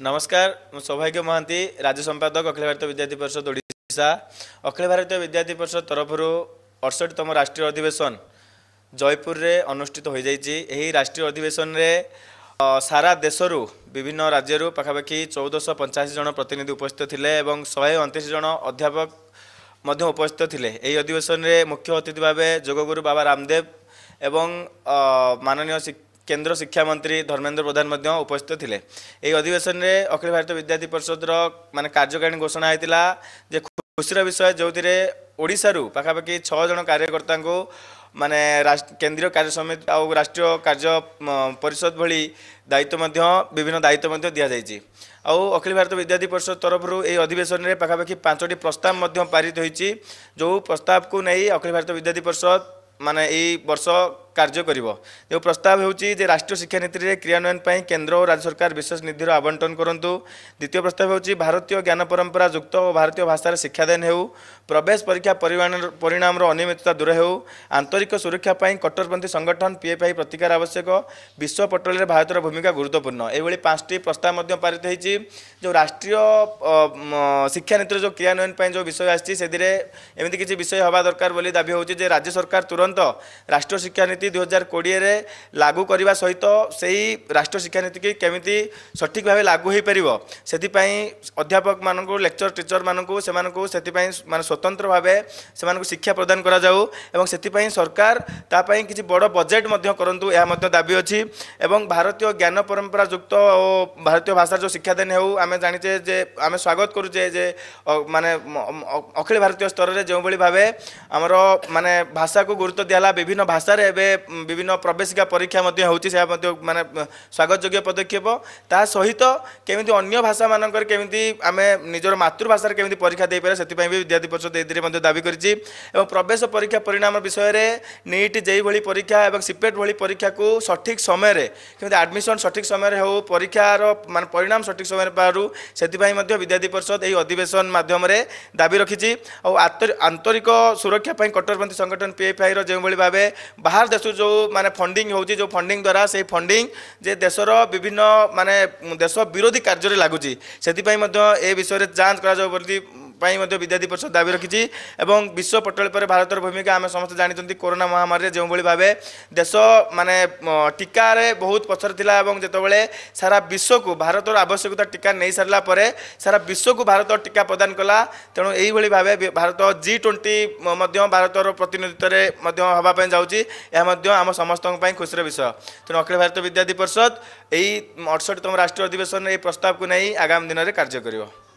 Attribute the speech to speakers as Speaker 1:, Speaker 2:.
Speaker 1: ନମସ୍କାର ମୁଁ ସୌଭାଗ୍ୟ ମହାନ୍ତି ରାଜ୍ୟ ସମ୍ପାଦକ ଅଖିଳ ଭାରତୀୟ ବିଦ୍ୟାର୍ଥୀ ପରିଷଦ ଓଡ଼ିଶା ଅଖିଳ ଭାରତୀୟ ବିଦ୍ୟାର୍ଥୀ ପରିଷଦ ତରଫରୁ ଅଠଷଠିତମ ରାଷ୍ଟ୍ରୀୟ ଅଧିବେଶନ ଜୟପୁରରେ ଅନୁଷ୍ଠିତ ହୋଇଯାଇଛି ଏହି ରାଷ୍ଟ୍ରୀୟ ଅଧିବେଶନରେ ସାରା ଦେଶରୁ ବିଭିନ୍ନ ରାଜ୍ୟରୁ ପାଖାପାଖି ଚଉଦଶହ ପଞ୍ଚାଅଶୀ ଜଣ ପ୍ରତିନିଧି ଉପସ୍ଥିତ ଥିଲେ ଏବଂ ଶହେ ଅଣତିରିଶ ଜଣ ଅଧ୍ୟାପକ ମଧ୍ୟ ଉପସ୍ଥିତ ଥିଲେ ଏହି ଅଧିବେଶନରେ ମୁଖ୍ୟ ଅତିଥି ଭାବେ ଯୋଗଗୁରୁ ବାବା ରାମଦେବ ଏବଂ ମାନନୀୟ କେନ୍ଦ୍ର ଶିକ୍ଷାମନ୍ତ୍ରୀ ଧର୍ମେନ୍ଦ୍ର ପ୍ରଧାନ ମଧ୍ୟ ଉପସ୍ଥିତ ଥିଲେ ଏହି ଅଧିବେଶନରେ ଅଖିଳ ଭାରତ ବିଦ୍ୟାର୍ଥୀ ପରିଷଦର ମାନେ କାର୍ଯ୍ୟକାରିଣୀ ଘୋଷଣା ହୋଇଥିଲା ଯେ ଖୁସିର ବିଷୟ ଯେଉଁଥିରେ ଓଡ଼ିଶାରୁ ପାଖାପାଖି ଛଅ ଜଣ କାର୍ଯ୍ୟକର୍ତ୍ତାଙ୍କୁ ମାନେ କେନ୍ଦ୍ରୀୟ କାର୍ଯ୍ୟ ସମିତି ଆଉ ରାଷ୍ଟ୍ରୀୟ କାର୍ଯ୍ୟ ପରିଷଦ ଭଳି ଦାୟିତ୍ୱ ମଧ୍ୟ ବିଭିନ୍ନ ଦାୟିତ୍ୱ ମଧ୍ୟ ଦିଆଯାଇଛି ଆଉ ଅଖିଳ ଭାରତ ବିଦ୍ୟାର୍ଥୀ ପରିଷଦ ତରଫରୁ ଏହି ଅଧିବେଶନରେ ପାଖାପାଖି ପାଞ୍ଚଟି ପ୍ରସ୍ତାବ ମଧ୍ୟ ପାରିତ ହୋଇଛି ଯେଉଁ ପ୍ରସ୍ତାବକୁ ନେଇ ଅଖିଳ ଭାରତ ବିଦ୍ୟାର୍ଥୀ ପରିଷଦ ମାନେ ଏଇ ବର୍ଷ କାର୍ଯ୍ୟ କରିବ ଯେଉଁ ପ୍ରସ୍ତାବ ହେଉଛି ଯେ ରାଷ୍ଟ୍ରୀୟ ଶିକ୍ଷାନୀତିରେ କ୍ରିୟାନ୍ୱୟନ ପାଇଁ କେନ୍ଦ୍ର ଓ ରାଜ୍ୟ ସରକାର ବିଶେଷ ନିଧିର ଆବଣ୍ଟନ କରନ୍ତୁ ଦ୍ୱିତୀୟ ପ୍ରସ୍ତାବ ହେଉଛି ଭାରତୀୟ ଜ୍ଞାନ ପରମ୍ପରା ଯୁକ୍ତ ଓ ଭାରତୀୟ ଭାଷାରେ ଶିକ୍ଷାଦାନ ହେଉ ପ୍ରବେଶ ପରୀକ୍ଷା ପରିଣାମର ଅନିୟମିତତା ଦୂର ହେଉ ଆନ୍ତରିକ ସୁରକ୍ଷା ପାଇଁ କଟ୍ଟରପନ୍ଥୀ ସଂଗଠନ ପିଏଫ୍ଆଇ ପ୍ରତିକାର ଆବଶ୍ୟକ ବିଶ୍ୱ ପଟଳରେ ଭାରତର ଭୂମିକା ଗୁରୁତ୍ୱପୂର୍ଣ୍ଣ ଏଭଳି ପାଞ୍ଚଟି ପ୍ରସ୍ତାବ ମଧ୍ୟ ପାରିତ ହୋଇଛି ଯେଉଁ ରାଷ୍ଟ୍ରୀୟ ଶିକ୍ଷାନୀତିର ଯେଉଁ କ୍ରିୟାନ୍ୱୟନ ପାଇଁ ଯେଉଁ ବିଷୟ ଆସିଛି ସେଥିରେ ଏମିତି କିଛି ବିଷୟ ହେବା ଦରକାର ବୋଲି ଦାବି ହେଉଛି ଯେ ରାଜ୍ୟ ସରକାର ତୁରନ୍ତ ରାଷ୍ଟ୍ରୀୟ ଶିକ୍ଷାନୀତି ଦୁଇ ହଜାର କୋଡ଼ିଏରେ ଲାଗୁ କରିବା ସହିତ ସେହି ରାଷ୍ଟ୍ରୀୟ ଶିକ୍ଷାନୀତିକି କେମିତି ସଠିକ୍ ଭାବେ ଲାଗୁ ହୋଇପାରିବ ସେଥିପାଇଁ ଅଧ୍ୟାପକମାନଙ୍କୁ ଲେକ୍ଚର ଟିଚରମାନଙ୍କୁ ସେମାନଙ୍କୁ ସେଥିପାଇଁ ମାନେ ସ୍ୱତନ୍ତ୍ର ଭାବେ ସେମାନଙ୍କୁ ଶିକ୍ଷା ପ୍ରଦାନ କରାଯାଉ ଏବଂ ସେଥିପାଇଁ ସରକାର ତା ପାଇଁ କିଛି ବଡ଼ ବଜେଟ୍ ମଧ୍ୟ କରନ୍ତୁ ଏହା ମଧ୍ୟ ଦାବି ଅଛି ଏବଂ ଭାରତୀୟ ଜ୍ଞାନ ପରମ୍ପରା ଯୁକ୍ତ ଓ ଭାରତୀୟ ଭାଷାର ଯେଉଁ ଶିକ୍ଷାଦାନ ହେଉ ଆମେ ଜାଣିଛେ ଯେ ଆମେ ସ୍ୱାଗତ କରୁଛେ ଯେ ମାନେ ଅଖିଳ ଭାରତୀୟ ସ୍ତରରେ ଯେଉଁଭଳି ଭାବେ ଆମର ମାନେ ଭାଷାକୁ ଗୁରୁତ୍ୱ ଦିଆହେଲା ବିଭିନ୍ନ ଭାଷାରେ ଏବେ বিভিন্ন প্রবেশিকা পরীক্ষা মধ্যে হচ্ছে সে মানে স্বাগতযোগ্য পদক্ষেপ তা সহিত কেমি অন্য ভাষা মানকর কেমি আমি নিজের মাতৃভাষার কেমি পরীক্ষা দিয়ে সেপাই বিদ্যার্থী পরিষদ এই এদের দাবি করেছি এবং প্রবেশ পরীক্ষা পরিণাম বিষয়ে নিট যেইভাবে পরীক্ষা এবং সিপেট ভি পরীক্ষা সঠিক সময় কেমি আডমিশন সঠিক সময় হোক পরীক্ষার মানে পরিণাম সঠিক সময় পারু সেপাই বিদ্যার্থী পরিষদ এই অধিবেশন মাধ্যমে দাবি রাখিছি আন্তরিক সুরক্ষা কট্টরপন্থী সংগঠন পিএফআই যেভাবে ভাবে বাহার দেশ দেশু যে মানে ফন্ডিং হচ্ছে যে ফন্ডিং দ্বারা সেই ফন্ডিং যে দেশর বিভিন্ন মানে দেশ বিরোধী কার্যরে লাগুছি সেপাই এ বিষয়ে যাঞ্চ করা বলে ପାଇଁ ମଧ୍ୟ ବିଦ୍ୟାର୍ଥୀ ପରିଷଦ ଦାବି ରଖିଛି ଏବଂ ବିଶ୍ୱ ପଟଳି ପରେ ଭାରତର ଭୂମିକା ଆମେ ସମସ୍ତେ ଜାଣିଛନ୍ତି କରୋନା ମହାମାରୀରେ ଯେଉଁଭଳି ଭାବେ ଦେଶ ମାନେ ଟିକାରେ ବହୁତ ପଛରେ ଥିଲା ଏବଂ ଯେତେବେଳେ ସାରା ବିଶ୍ୱକୁ ଭାରତର ଆବଶ୍ୟକତା ଟିକା ନେଇସାରିଲା ପରେ ସାରା ବିଶ୍ୱକୁ ଭାରତ ଟିକା ପ୍ରଦାନ କଲା ତେଣୁ ଏଇଭଳି ଭାବେ ଭାରତ ଜି ଟ୍ୱେଣ୍ଟି ମଧ୍ୟ ଭାରତର ପ୍ରତିନିଧିତ୍ୱରେ ମଧ୍ୟ ହେବା ପାଇଁ ଯାଉଛି ଏହା ମଧ୍ୟ ଆମ ସମସ୍ତଙ୍କ ପାଇଁ ଖୁସିର ବିଷୟ ତେଣୁ ଅଖିଳ ଭାରତ ବିଦ୍ୟାର୍ଥୀ ପରିଷଦ ଏହି ଅଠଷଠିତମ ରାଷ୍ଟ୍ରୀୟ ଅଧିବେଶନରେ ଏହି ପ୍ରସ୍ତାବକୁ ନେଇ ଆଗାମୀ ଦିନରେ କାର୍ଯ୍ୟ କରିବ